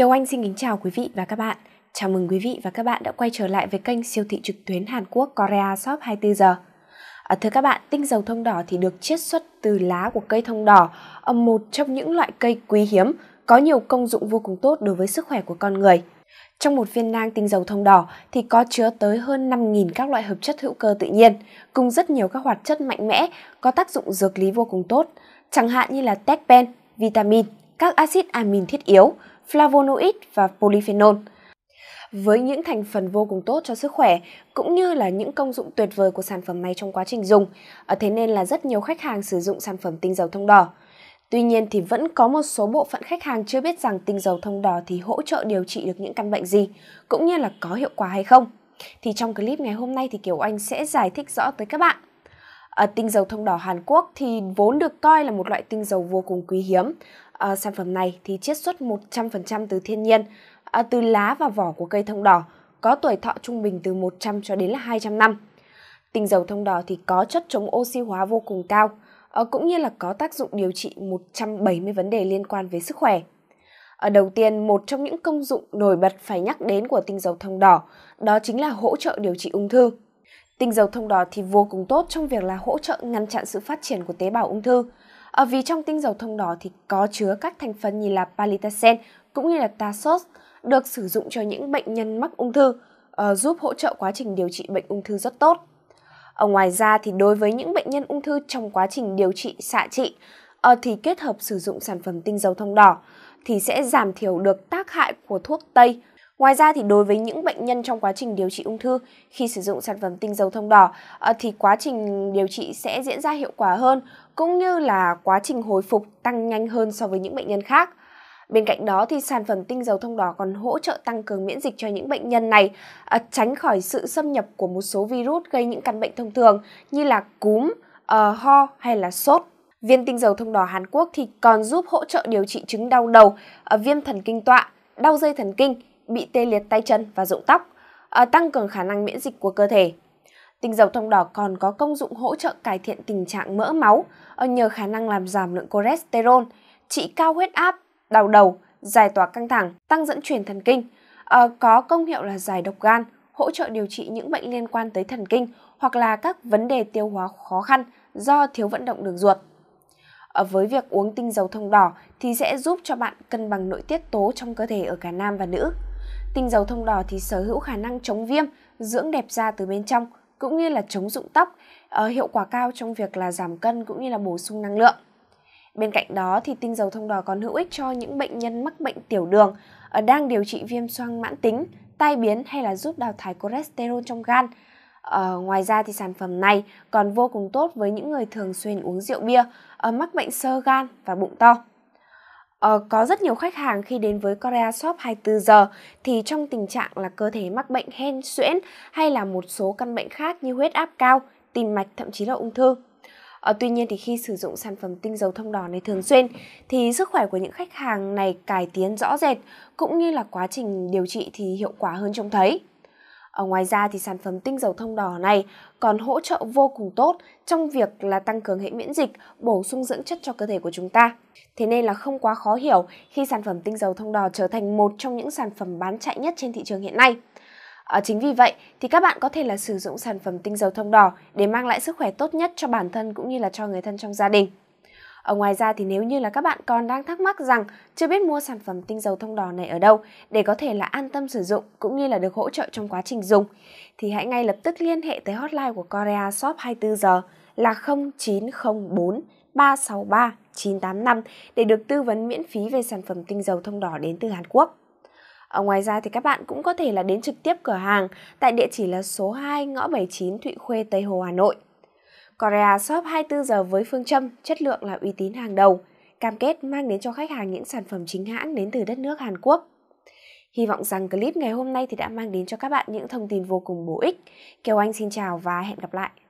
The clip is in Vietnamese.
Kiều Anh xin kính chào quý vị và các bạn. Chào mừng quý vị và các bạn đã quay trở lại với kênh siêu thị trực tuyến Hàn Quốc Korea Shop 24 giờ. À, thưa các bạn, tinh dầu thông đỏ thì được chiết xuất từ lá của cây thông đỏ, một trong những loại cây quý hiếm có nhiều công dụng vô cùng tốt đối với sức khỏe của con người. Trong một viên nang tinh dầu thông đỏ thì có chứa tới hơn 5.000 các loại hợp chất hữu cơ tự nhiên, cùng rất nhiều các hoạt chất mạnh mẽ có tác dụng dược lý vô cùng tốt, chẳng hạn như là tecpen, vitamin, các axit amin thiết yếu, flavonoid và polyphenol. Với những thành phần vô cùng tốt cho sức khỏe cũng như là những công dụng tuyệt vời của sản phẩm này trong quá trình dùng, ờ, thế nên là rất nhiều khách hàng sử dụng sản phẩm tinh dầu thông đỏ. Tuy nhiên thì vẫn có một số bộ phận khách hàng chưa biết rằng tinh dầu thông đỏ thì hỗ trợ điều trị được những căn bệnh gì, cũng như là có hiệu quả hay không. Thì trong clip ngày hôm nay thì Kiều Anh sẽ giải thích rõ tới các bạn. À, tinh dầu thông đỏ Hàn Quốc thì vốn được coi là một loại tinh dầu vô cùng quý hiếm. À, sản phẩm này thì chiết xuất 100% từ thiên nhiên, à, từ lá và vỏ của cây thông đỏ, có tuổi thọ trung bình từ 100 cho đến là 200 năm. Tinh dầu thông đỏ thì có chất chống oxy hóa vô cùng cao, à, cũng như là có tác dụng điều trị 170 vấn đề liên quan về sức khỏe. Ở đầu tiên, một trong những công dụng nổi bật phải nhắc đến của tinh dầu thông đỏ đó chính là hỗ trợ điều trị ung thư. Tinh dầu thông đỏ thì vô cùng tốt trong việc là hỗ trợ ngăn chặn sự phát triển của tế bào ung thư. Ở ờ, vì trong tinh dầu thông đỏ thì có chứa các thành phần như là palitacen cũng như là tasos được sử dụng cho những bệnh nhân mắc ung thư, ờ, giúp hỗ trợ quá trình điều trị bệnh ung thư rất tốt. Ở ờ, ngoài ra thì đối với những bệnh nhân ung thư trong quá trình điều trị xạ trị thì kết hợp sử dụng sản phẩm tinh dầu thông đỏ thì sẽ giảm thiểu được tác hại của thuốc tây Ngoài ra thì đối với những bệnh nhân trong quá trình điều trị ung thư khi sử dụng sản phẩm tinh dầu thông đỏ ờ, thì quá trình điều trị sẽ diễn ra hiệu quả hơn cũng như là quá trình hồi phục tăng nhanh hơn so với những bệnh nhân khác. Bên cạnh đó thì sản phẩm tinh dầu thông đỏ còn hỗ trợ tăng cường miễn dịch cho những bệnh nhân này, ờ, tránh khỏi sự xâm nhập của một số virus gây những căn bệnh thông thường như là cúm, ờ, ho hay là sốt. Viên tinh dầu thông đỏ Hàn Quốc thì còn giúp hỗ trợ điều trị chứng đau đầu, viêm thần kinh tọa, đau dây thần kinh, bị tê liệt tay chân và rụng tóc, ờ, tăng cường khả năng miễn dịch của cơ thể. Tinh dầu thông đỏ còn có công dụng hỗ trợ cải thiện tình trạng mỡ máu ờ, nhờ khả năng làm giảm lượng cholesterol, trị cao huyết áp, đau đầu, giải tỏa căng thẳng, tăng dẫn truyền thần kinh, ờ, có công hiệu là giải độc gan, hỗ trợ điều trị những bệnh liên quan tới thần kinh hoặc là các vấn đề tiêu hóa khó khăn do thiếu vận động đường ruột. Với việc uống tinh dầu thông đỏ thì sẽ giúp cho bạn cân bằng nội tiết tố trong cơ thể ở cả nam và nữ. Tinh dầu thông đỏ thì sở hữu khả năng chống viêm, dưỡng đẹp da từ bên trong cũng như là chống rụng tóc, ờ, hiệu quả cao trong việc là giảm cân cũng như là bổ sung năng lượng. Bên cạnh đó thì tinh dầu thông đỏ còn hữu ích cho những bệnh nhân mắc bệnh tiểu đường, ờ, đang điều trị viêm xoang mãn tính, tai biến hay là giúp đào thải cholesterol trong gan. Ờ, ngoài ra thì sản phẩm này còn vô cùng tốt với những người thường xuyên uống rượu bia, ờ, mắc bệnh sơ gan và bụng to. Ờ, có rất nhiều khách hàng khi đến với Korea Shop 24 giờ thì trong tình trạng là cơ thể mắc bệnh hen suyễn hay là một số căn bệnh khác như huyết áp cao, tim mạch thậm chí là ung thư. Ờ, tuy nhiên thì khi sử dụng sản phẩm tinh dầu thông đỏ này thường xuyên thì sức khỏe của những khách hàng này cải tiến rõ rệt cũng như là quá trình điều trị thì hiệu quả hơn trông thấy. Ở ngoài ra thì sản phẩm tinh dầu thông đỏ này còn hỗ trợ vô cùng tốt trong việc là tăng cường hệ miễn dịch, bổ sung dưỡng chất cho cơ thể của chúng ta. Thế nên là không quá khó hiểu khi sản phẩm tinh dầu thông đỏ trở thành một trong những sản phẩm bán chạy nhất trên thị trường hiện nay. ở ờ, chính vì vậy thì các bạn có thể là sử dụng sản phẩm tinh dầu thông đỏ để mang lại sức khỏe tốt nhất cho bản thân cũng như là cho người thân trong gia đình. Ở ngoài ra thì nếu như là các bạn còn đang thắc mắc rằng chưa biết mua sản phẩm tinh dầu thông đỏ này ở đâu để có thể là an tâm sử dụng cũng như là được hỗ trợ trong quá trình dùng thì hãy ngay lập tức liên hệ tới hotline của Korea Shop 24 giờ là 0904 363 985 để được tư vấn miễn phí về sản phẩm tinh dầu thông đỏ đến từ Hàn Quốc. Ở ngoài ra thì các bạn cũng có thể là đến trực tiếp cửa hàng tại địa chỉ là số 2 ngõ 79 Thụy Khuê Tây Hồ Hà Nội. Korea Shop 24 giờ với phương châm chất lượng là uy tín hàng đầu, cam kết mang đến cho khách hàng những sản phẩm chính hãng đến từ đất nước Hàn Quốc. Hy vọng rằng clip ngày hôm nay thì đã mang đến cho các bạn những thông tin vô cùng bổ ích. Kiều Anh xin chào và hẹn gặp lại.